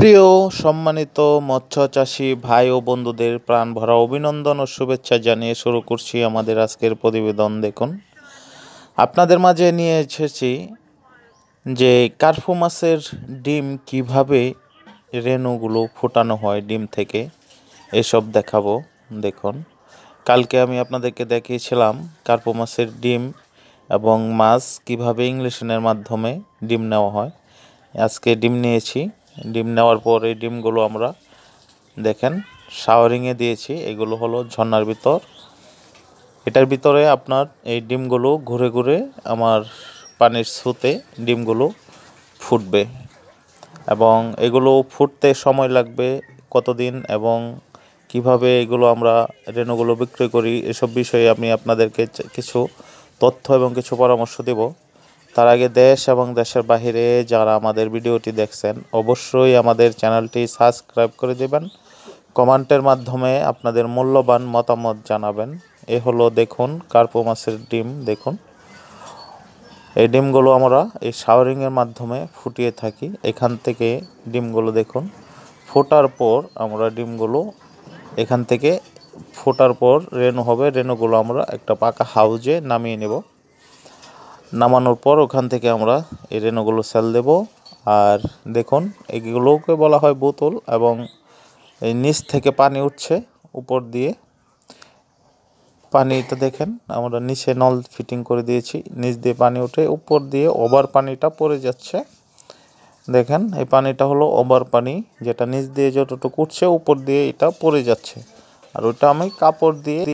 প্রিয় সম্মানিত মৎস্য চাষি ভাই ও বন্ধুদের প্রাণ ভরা অভিনন্দন ও শুভেচ্ছা জানিয়ে শুরু করছি আমাদের আজকের প্রতিবেদন দেখুন আপনাদের মাঝে নিয়ে এসেছি যে কার্ফু মাছের ডিম কিভাবে রেণুগুলো ফোটানো হয় ডিম থেকে এসব দেখাবো দেখুন কালকে আমি আপনাদেরকে দেখিয়েছিলাম কার্পো মাছের ডিম এবং মাছ কিভাবে ইংলিশনের মাধ্যমে ডিম নেওয়া হয় আজকে ডিম নিয়েছি ডিম নেওয়ার পর এই ডিমগুলো আমরা দেখেন শাওয়ারিংয়ে দিয়েছি এগুলো হলো ঝর্নার ভিতর এটার ভিতরে আপনার এই ডিমগুলো ঘুরে ঘুরে আমার পানির স্রোতে ডিমগুলো ফুটবে এবং এগুলো ফুটতে সময় লাগবে কতদিন এবং কিভাবে এগুলো আমরা রেণুগুলো বিক্রয় করি এসব বিষয়ে আমি আপনাদেরকে কিছু তথ্য এবং কিছু পরামর্শ দেব তার আগে দেশ এবং দেশের বাহিরে যারা আমাদের ভিডিওটি দেখছেন অবশ্যই আমাদের চ্যানেলটি সাবস্ক্রাইব করে দেবেন কমেন্টের মাধ্যমে আপনাদের মূল্যবান মতামত জানাবেন এ হলো দেখুন কার্পো মাছের ডিম দেখুন এই ডিমগুলো আমরা এই শাওয়ারিংয়ের মাধ্যমে ফুটিয়ে থাকি এখান থেকে ডিমগুলো দেখুন ফোটার পর আমরা ডিমগুলো এখান থেকে ফোটার পর রেনু হবে রেনুগুলো আমরা একটা পাকা হাউজে নামিয়ে নেব নামানোর পর ওখান থেকে আমরা এই রেণুগুলো সেল দেব আর দেখুন এগুলোকে বলা হয় বোতল এবং এই নিচ থেকে পানি উঠছে উপর দিয়ে পানিটা দেখেন আমরা নিচে নল ফিটিং করে দিয়েছি নিচ দিয়ে পানি উঠে উপর দিয়ে ওভার পানিটা পড়ে যাচ্ছে দেখেন এই পানিটা হলো ওভার পানি যেটা নিচ দিয়ে যতটুকু উঠছে উপর দিয়ে এটা পড়ে যাচ্ছে আর ওটা আমি কাপড় দিয়ে